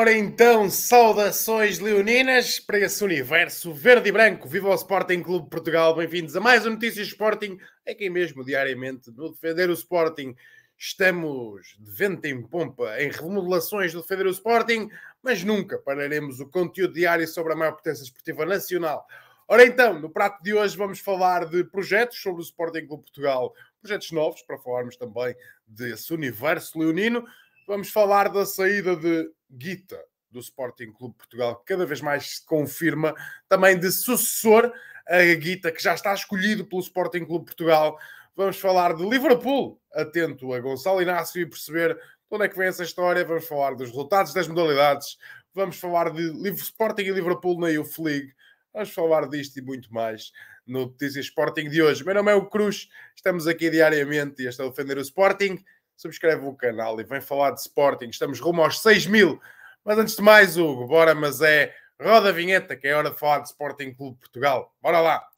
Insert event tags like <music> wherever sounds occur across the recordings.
Ora então, saudações leoninas para esse universo verde e branco. Viva o Sporting Clube de Portugal. Bem-vindos a mais um Notícias Sporting. Aqui é é mesmo, diariamente, no Defender o Sporting. Estamos de vento em pompa em remodelações do Defender o Sporting, mas nunca pararemos o conteúdo diário sobre a maior potência esportiva nacional. Ora então, no prato de hoje vamos falar de projetos sobre o Sporting Clube de Portugal. Projetos novos, para falarmos também desse universo leonino vamos falar da saída de Guita do Sporting Clube Portugal, que cada vez mais se confirma, também de sucessor a Guita, que já está escolhido pelo Sporting Clube Portugal. Vamos falar de Liverpool, atento a Gonçalo Inácio e perceber de onde é que vem essa história. Vamos falar dos resultados das modalidades, vamos falar de Sporting e Liverpool na Youth League. Vamos falar disto e muito mais no Notícias Sporting de hoje. Meu nome é o Cruz, estamos aqui diariamente e este é o Defender o Sporting subscreve o canal e vem falar de Sporting. Estamos rumo aos 6 mil. Mas antes de mais, Hugo, bora, mas é roda a vinheta que é hora de falar de Sporting Clube Portugal. Bora lá!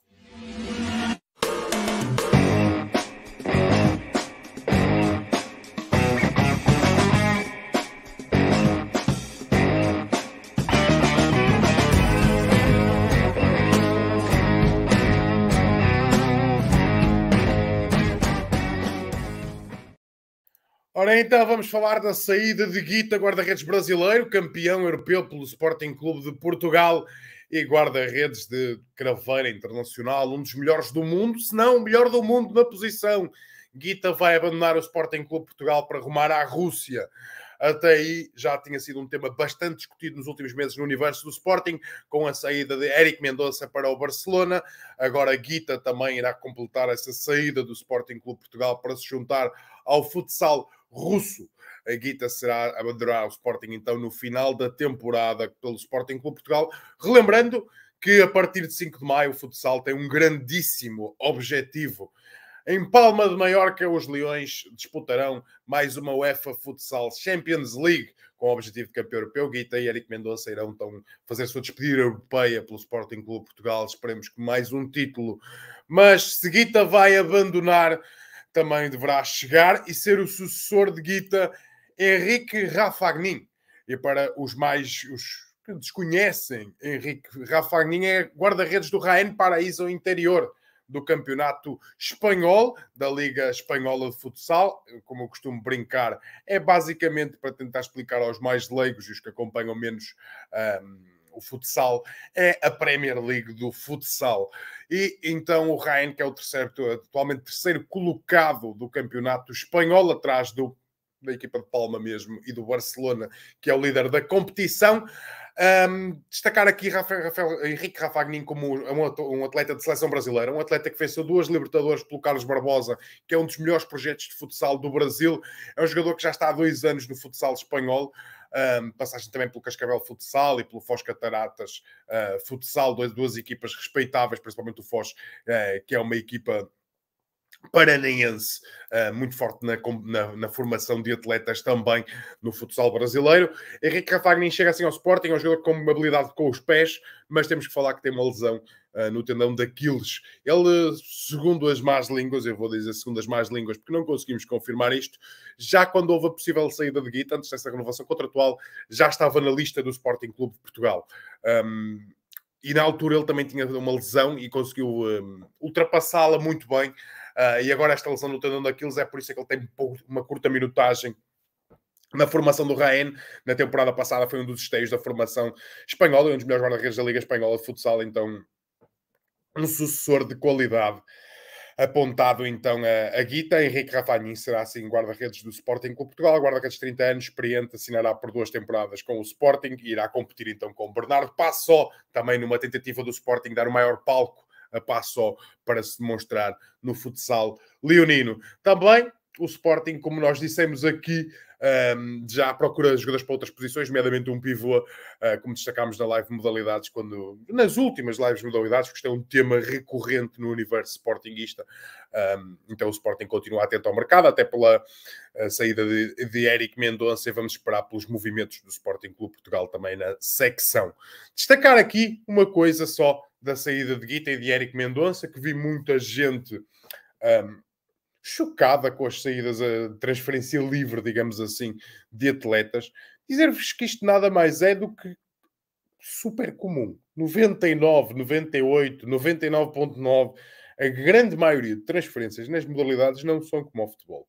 Ora então, vamos falar da saída de Guita, guarda-redes brasileiro, campeão europeu pelo Sporting Clube de Portugal e guarda-redes de craveira internacional, um dos melhores do mundo, se não o melhor do mundo na posição. Guita vai abandonar o Sporting Clube Portugal para rumar à Rússia. Até aí já tinha sido um tema bastante discutido nos últimos meses no universo do Sporting, com a saída de Eric Mendonça para o Barcelona. Agora Guita também irá completar essa saída do Sporting Clube Portugal para se juntar ao futsal russo. A Guita será, abandonar o Sporting então no final da temporada pelo Sporting Clube Portugal. Relembrando que a partir de 5 de maio o futsal tem um grandíssimo objetivo. Em Palma de Maiorca, os Leões disputarão mais uma UEFA Futsal Champions League com o objetivo de campeão europeu. Guita e Eric Mendonça irão então fazer sua despedida europeia pelo Sporting Clube Portugal. Esperemos que mais um título. Mas se Guita vai abandonar também deverá chegar e ser o sucessor de Guita Henrique Rafagnin. E para os mais os que desconhecem, Henrique Rafagnin é guarda-redes do Raen Paraíso Interior do Campeonato Espanhol, da Liga Espanhola de Futsal. Como eu costumo brincar, é basicamente para tentar explicar aos mais leigos e os que acompanham menos. Um, o futsal é a Premier League do futsal. E então o Ryan, que é o terceiro, atualmente terceiro colocado do campeonato espanhol, atrás do, da equipa de Palma mesmo e do Barcelona, que é o líder da competição. Um, destacar aqui Rafael, Rafael, Henrique Rafagnin como um atleta de seleção brasileira, um atleta que venceu duas Libertadores pelo Carlos Barbosa, que é um dos melhores projetos de futsal do Brasil. É um jogador que já está há dois anos no futsal espanhol um, passagem também pelo Cascavel Futsal e pelo Foz Cataratas uh, Futsal, dois, duas equipas respeitáveis, principalmente o Foz, uh, que é uma equipa paranaense, ah, muito forte na, na, na, formação de atletas também no futsal brasileiro. Henrique Rafagni chega assim ao Sporting, é um jogador com uma habilidade com os pés, mas temos que falar que tem uma lesão uh, no tendão de Aquiles. Ele, segundo as más línguas, eu vou dizer segundo as más línguas, porque não conseguimos confirmar isto, já quando houve a possível saída de Guita, antes dessa renovação contratual, já estava na lista do Sporting Clube de Portugal. Um, e na altura ele também tinha uma lesão e conseguiu um, ultrapassá-la muito bem Uh, e agora esta lesão no tendão daqueles é por isso que ele tem uma curta minutagem na formação do Raen, na temporada passada foi um dos esteios da formação espanhola, um dos melhores guarda-redes da Liga Espanhola de Futsal, então um sucessor de qualidade apontado então a, a Guita. Henrique Rafanin será assim guarda-redes do Sporting com Portugal, guarda-redes de 30 anos, experiente, assinará por duas temporadas com o Sporting e irá competir então com Bernardo Passo, também numa tentativa do Sporting dar o maior palco a passo para se demonstrar no futsal leonino. Também o Sporting, como nós dissemos aqui, um, ehm, já procura jogadores para outras posições, nomeadamente um pivô, uh, como destacámos na live modalidades, quando nas últimas lives modalidades, porque isto é um tema recorrente no universo sportinguista. Um, ehm, então o Sporting continua atento ao mercado, até pela eh, saída de, de Eric Mendonça, e vamos esperar pelos movimentos do Sporting Clube Portugal também na secção. Destacar aqui uma coisa só da saída de Guita e de Eric Mendonça, que vi muita gente um, chocada com as saídas a transferência livre, digamos assim, de atletas. Dizer-vos que isto nada mais é do que super comum. 99, 98, 99.9, a grande maioria de transferências nas modalidades não são como o futebol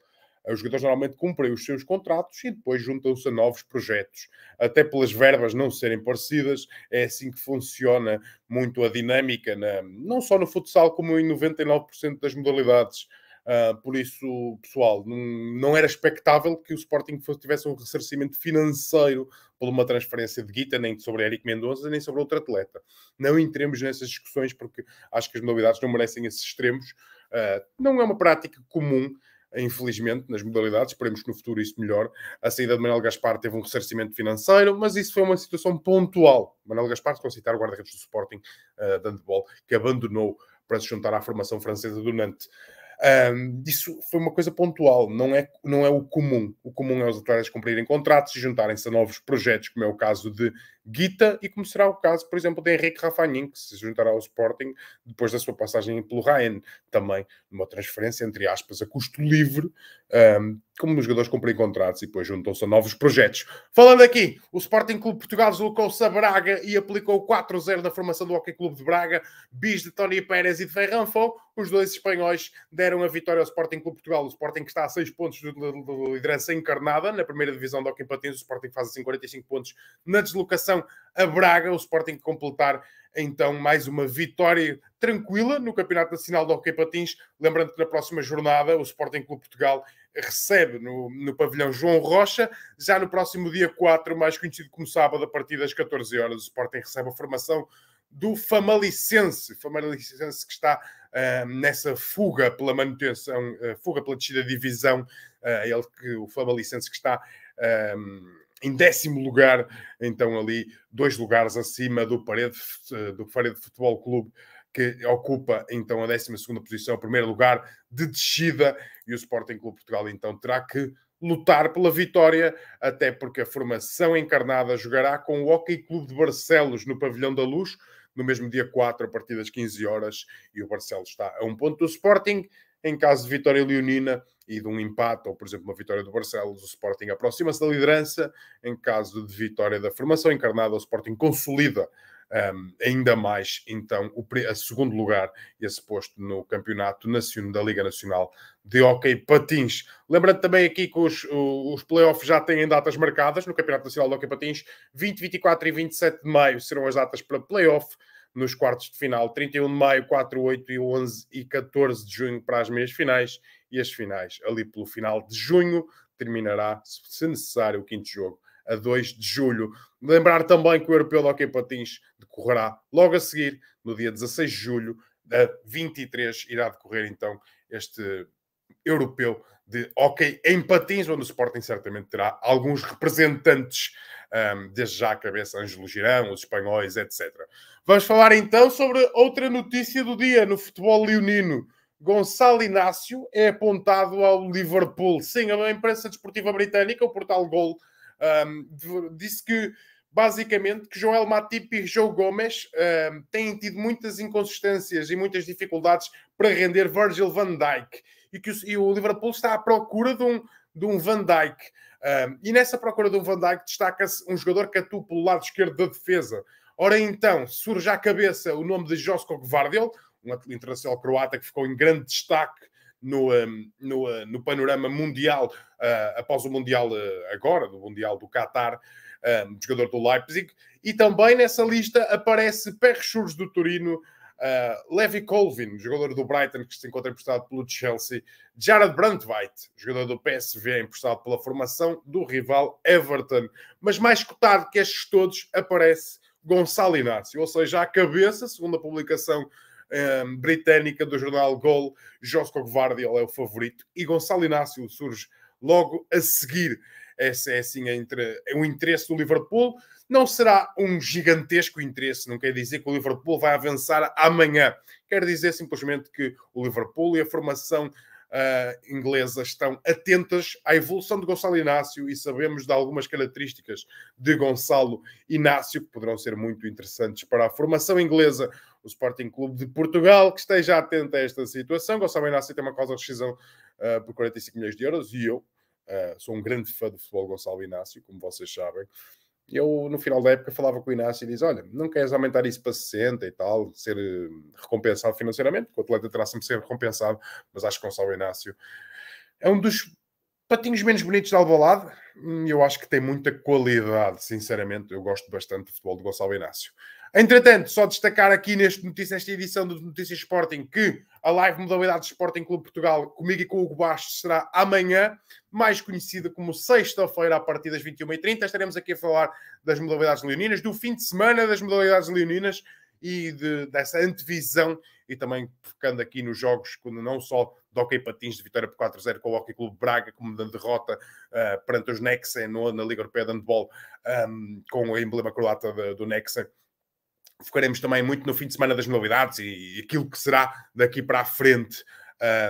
os jogadores normalmente cumprem os seus contratos e depois juntam-se a novos projetos. Até pelas verbas não serem parecidas, é assim que funciona muito a dinâmica, na, não só no futsal, como em 99% das modalidades. Uh, por isso, pessoal, não, não, era expectável que o Sporting fosse, tivesse um ressarcimento financeiro por uma transferência de Guita, nem sobre Eric Mendonça, nem sobre outro atleta. Não entremos nessas discussões porque acho que as modalidades não merecem esses extremos. Uh, não é uma prática comum infelizmente, nas modalidades. Esperemos que no futuro isso melhore. A saída de Manuel Gaspar teve um ressarcimento financeiro, mas isso foi uma situação pontual. Manuel Gaspar, se citar o guarda-redes do Sporting uh, de handball, que abandonou para se juntar à formação francesa do Nantes. Um, isso foi uma coisa pontual, não é, não é o comum. O comum é os atletas cumprirem contratos e juntarem-se a novos projetos, como é o caso de guita, e como será o caso, por exemplo, de Henrique Rafanin, que se juntará ao Sporting depois da sua passagem pelo Raen, também numa transferência, entre aspas, a custo livre, um, como os jogadores cumprem contratos e depois juntam-se a novos projetos. Falando aqui, o Sporting Clube Portugal deslocou-se a Braga e aplicou 4-0 na formação do Hockey Clube de Braga, bis de Tony Pérez e de Ferran Os dois espanhóis deram a vitória ao Sporting Clube Portugal. O Sporting que está a 6 pontos de liderança encarnada na primeira divisão do Hockey Patins. O Sporting faz assim 45 pontos na deslocação a Braga, o Sporting completar então mais uma vitória tranquila no Campeonato Nacional de Hockey Patins. Lembrando que na próxima jornada o Sporting Clube Portugal recebe no, no pavilhão João Rocha. Já no próximo dia 4, mais conhecido como sábado, a partir das 14 horas, o Sporting recebe a formação do Famalicense, Famalicense que está uh, nessa fuga pela manutenção, uh, fuga pela descida de divisão, uh, ele que, o Famalicense que está em décimo lugar, então ali dois lugares acima do Parede, eh, do parede Futebol Clube, que ocupa então a 12 posição, o primeiro lugar de descida, e o Sporting Clube Portugal então terá que lutar pela vitória, até porque a formação encarnada jogará com o Hockey Clube de Barcelos no Pavilhão da Luz, no mesmo dia 4, a partir das 15 horas, e o Barcelos está a um ponto do Sporting, em caso de vitória leonina e de um empate, ou por exemplo uma vitória do Barcelos, o Sporting aproxima-se da liderança. Em caso de vitória da formação encarnada, o Sporting consolida um, ainda mais então o a segundo lugar esse posto no campeonato nacional da Liga Nacional de Hockey Patins. Lembrando também aqui que os, os playoffs já têm datas marcadas no Campeonato Nacional de Hockey Patins, 20, 24 e 27 de maio serão as datas para playoff nos quartos de final, 31 de maio, 4, 8 e 11 e 14 de junho para as meias finais e as finais ali pelo final de junho terminará, se necessário, o quinto jogo a 2 de julho. Lembrar também que o Europeu de Hockey Patins decorrerá logo a seguir, no dia 16 de julho, a 23 irá decorrer então este Europeu de Hockey em Patins, onde o Sporting certamente terá alguns representantes um, desde já a cabeça Ângelo Girão, os espanhóis, etc. Vamos falar então sobre outra notícia do dia no futebol leonino. Gonçalo Inácio é apontado ao Liverpool. Sim, a imprensa desportiva britânica, o portal Gol, um, disse que basicamente que Joel Matip e João Gomes um, têm tido muitas inconsistências e muitas dificuldades para render Virgil van Dijk e que o, e o Liverpool está à procura de um, de um Van Dijk e nessa procura do Van Dijk destaca-se um jogador que atua pelo lado esquerdo da defesa. Ora então, surge à cabeça o nome de Josko Gvardiol, um internacional croata que ficou em grande destaque no, no, ah, no panorama mundial, uh, após o Mundial uh, agora, do Mundial do Qatar, um, jogador do Leipzig. E também nessa lista aparece Perre Schurz do Torino, eh, Levi Colvin, jogador do Brighton, que se encontra emprestado pelo Chelsea. Jared Brandtweit, jogador do PSV, emprestado pela formação do rival Everton. Mas mais cotado que estes todos aparece Gonçalo Inácio, ou seja, à cabeça, segundo a publicação um, eh, britânica do jornal Gol, Josco Gvardiol é o favorito e Gonçalo Inácio surge logo a seguir. Essa é assim entre, é o interesse do Liverpool. Não será um gigantesco interesse, não quer dizer que o Liverpool vai avançar amanhã. Quer dizer simplesmente que o Liverpool e a formação uh, inglesa estão atentas à evolução de Gonçalo Inácio e sabemos de algumas características de Gonçalo Inácio que poderão ser muito interessantes para a formação inglesa o Sporting Clube de Portugal, que esteja atento a esta situação. Gonçalo Inácio tem uma causa de rescisão uh, por 45 milhões de euros e eu uh, sou um grande fã do futebol Gonçalo Inácio, como vocês sabem eu no final da época falava com o Inácio e diz: Olha, não queres aumentar isso para 60 e tal, ser eh, recompensado financeiramente, porque o atleta terá sempre ser recompensado, mas acho que Gonçalo Inácio é um dos patinhos menos bonitos de Alvalade. Hum, eu acho que tem muita qualidade, sinceramente. Eu gosto bastante do futebol de Gonçalo Inácio. Entretanto, só destacar aqui neste notícia, nesta edição do Notícias Sporting, que a live modalidade Sporting Clube Portugal, comigo e com o Gobasto Bastos, será amanhã, mais conhecida como sexta-feira, a partir das 21h30. Estaremos aqui a falar das modalidades leoninas, do fim de semana das modalidades leoninas e de, dessa antevisão, e também focando aqui nos jogos, quando não só do Hockey Patins de vitória por 4-0 com o Hockey Clube Braga, como da derrota uh, perante os Nexen na Liga Europeia de Handball, um, ehm, com o emblema croata de, do Nexen focaremos também muito no fim de semana das novidades e, e aquilo que será daqui para a frente.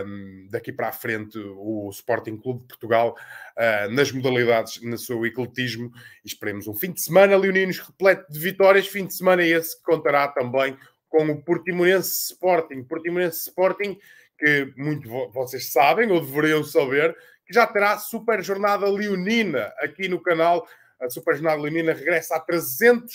Um, daqui para a frente o Sporting Clube de Portugal uh, nas modalidades, no seu ecletismo. E esperemos um fim de semana, Leoninos, repleto de vitórias. Fim de semana esse que contará também com o Portimonense Sporting. Portimonense Sporting, que muito vocês sabem, ou deveriam saber, que já terá Super Jornada Leonina aqui no canal. A Super Jornada Leonina regressa a 300%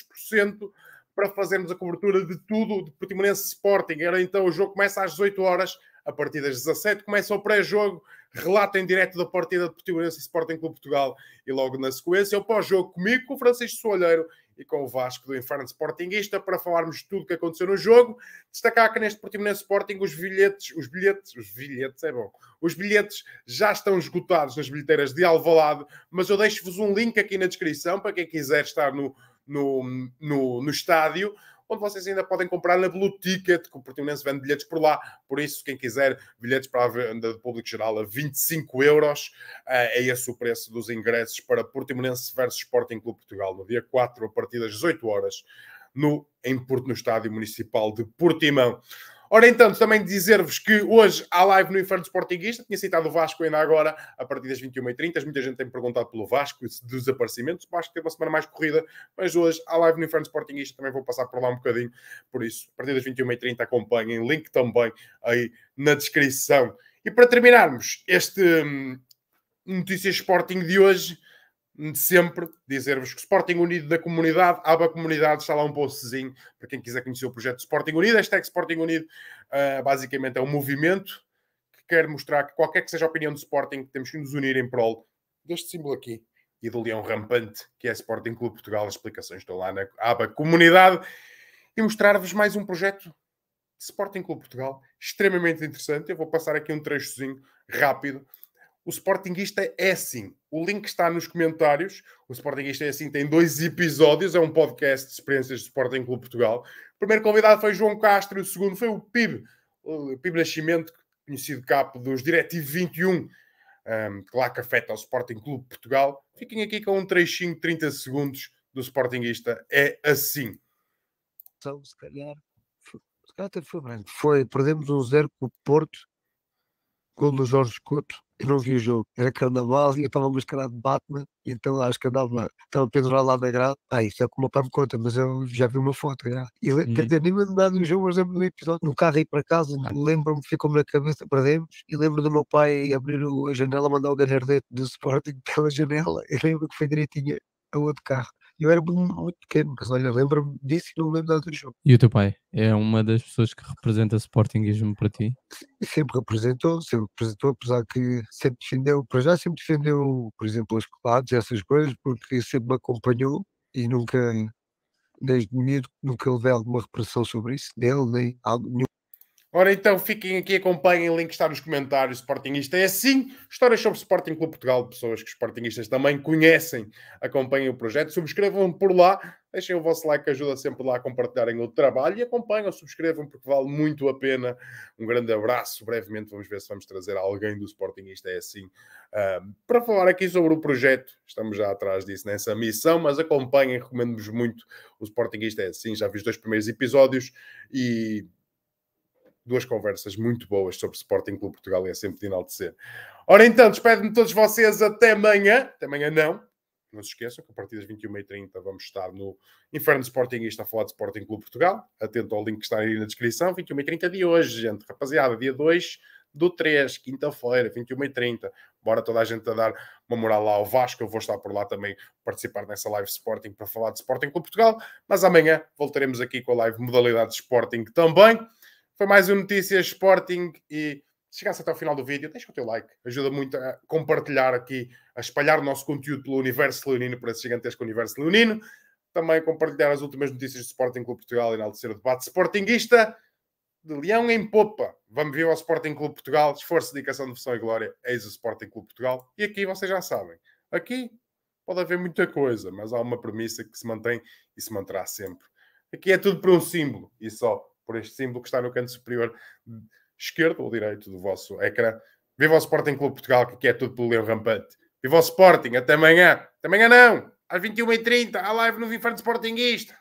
para fazermos a cobertura de tudo de Portimonense Sporting. Era então o jogo começa às 18 horas, a partir das 17 começa o pré-jogo, relato em direto da partida de Portimonense Sporting Clube Portugal e logo na sequência o pós-jogo comigo, com o Francisco Soalheiro e com o Vasco do Inferno Sportingista para falarmos de tudo o que aconteceu no jogo. Destacar que neste Portimonense Sporting os bilhetes, os bilhetes, os bilhetes, é bom, os bilhetes já estão esgotados nas bilheteiras de Alvalade, mas eu deixo-vos um link aqui na descrição para quem quiser estar no no, no, no estádio, onde vocês ainda podem comprar na Blue Ticket, que o Portimonense vende bilhetes por lá. Por isso, quem quiser bilhetes para a venda do público geral a 25 euros, eh, é esse o preço dos ingressos para Portimonense versus Sporting Clube Portugal, no dia 4, a partir das 18 horas, no, em Porto, no Estádio Municipal de Portimão. Ora, então, também dizer-vos que hoje há live no Inferno Sportinguista. Tinha citado o Vasco ainda agora, a partir das 21h30. Muita gente tem perguntado pelo Vasco e dos aparecimentos. O Vasco teve uma semana mais corrida, mas hoje há live no Inferno Sportinguista. Também vou passar por lá um bocadinho. Por isso, a partir das 21h30, acompanhem. Link também aí na descrição. E para terminarmos este hum, Notícias Sporting de hoje, sempre dizer-vos que Sporting Unido da comunidade, aba comunidade, está lá um postzinho para quem quiser conhecer o projeto Sporting Unido. Hashtag Sporting Unido uh, basicamente é um movimento que quer mostrar que qualquer que seja a opinião do Sporting, temos que nos unir em prol deste símbolo aqui e do leão rampante que é Sporting Clube Portugal. As explicações estão lá na aba comunidade e mostrar-vos mais um projeto Sporting Clube Portugal extremamente interessante. Eu vou passar aqui um trechozinho rápido o Sportinguista é assim. O link está nos comentários. O Sportinguista é assim, tem dois episódios, é um podcast de experiências de Sporting Clube Portugal. O primeiro convidado foi João Castro, o segundo foi o PIB, o PIB Nascimento, conhecido capo dos Directive 21, um, lá que afeta o Sporting Clube Portugal. Fiquem aqui com um trechinho de 30 segundos do Sportinguista. É assim. Então, se calhar, se calhar foi, foi, perdemos um zero com o Porto, com do Jorge Couto eu não vi o jogo, era carnaval e eu estava mascarado de Batman, e então acho que andava, estava pendurado lá na grade. Ah, isso é como o pai me conta, mas eu já vi uma foto. Já. E, uhum. Quer dizer, nem me lembro do jogo, mas lembro do episódio. No carro aí para casa, ah. lembro-me, ficou-me na cabeça, perdemos, e lembro do meu pai abrir a janela, mandar o ganhardete do Sporting <laughs> pela janela, e lembro que foi direitinho a outro carro eu era muito pequeno, mas olha, lembro-me disso e não lembro nada do jogo. E o teu pai é uma das pessoas que representa Sportingismo para ti? Sempre representou, sempre representou, apesar que sempre defendeu, para já sempre defendeu, por exemplo, as coladas, essas coisas, porque sempre me acompanhou e nunca, desde início nunca levei alguma repressão sobre isso dele, nem algo nenhum Ora então, fiquem aqui, acompanhem, o link está nos comentários. Sportingista é assim. Histórias sobre Sporting Clube Portugal, pessoas que os Sportingistas também conhecem, acompanhem o projeto, subscrevam por lá, deixem o vosso like que ajuda sempre lá a compartilharem o trabalho e acompanham, subscrevam porque vale muito a pena. Um grande abraço. Brevemente vamos ver se vamos trazer alguém do Sportingista é assim uh, para falar aqui sobre o projeto. Estamos já atrás disso nessa missão, mas acompanhem, recomendo-vos muito o Sportingista é assim. Já vi os dois primeiros episódios e duas conversas muito boas sobre Sporting Clube Portugal e é sempre de enaltecer. Ora então, espero me todos vocês até amanhã. Até amanhã não. Não se esqueçam que a partir das 21h30 vamos estar no Inferno Sporting, está a falar de Sporting Clube Portugal. Atento ao link que está aí na descrição. 21h30 de hoje, gente. Rapaziada, dia 2 do 3, quinta-feira, 21h30. Bora toda a gente a dar uma moral lá ao Vasco. Eu vou estar por lá também, participar nessa live Sporting para falar de Sporting Clube Portugal. Mas amanhã voltaremos aqui com a live Modalidade Sporting também. Foi mais um Notícias Sporting e se chegasse até o final do vídeo, deixa o teu like. Ajuda muito a compartilhar aqui, a espalhar o nosso conteúdo pelo universo leonino, por esse gigantesco universo leonino. Também compartilhar as últimas notícias do Sporting Clube Portugal e enaltecer o debate sportinguista de Leão em Popa. Vamos ver ao Sporting Clube Portugal. Esforço, dedicação, devoção e glória. Eis o Sporting Clube Portugal. E aqui vocês já sabem. Aqui pode haver muita coisa, mas há uma premissa que se mantém e se manterá sempre. Aqui é tudo para um símbolo e só por este símbolo que está no canto superior esquerdo ou direito do vosso ecrã. Viva o Sporting Clube Portugal, que aqui é tudo pelo Leão Rampante. Viva o Sporting, até amanhã. Até amanhã não, às 21h30, a live no Inferno Sportingista.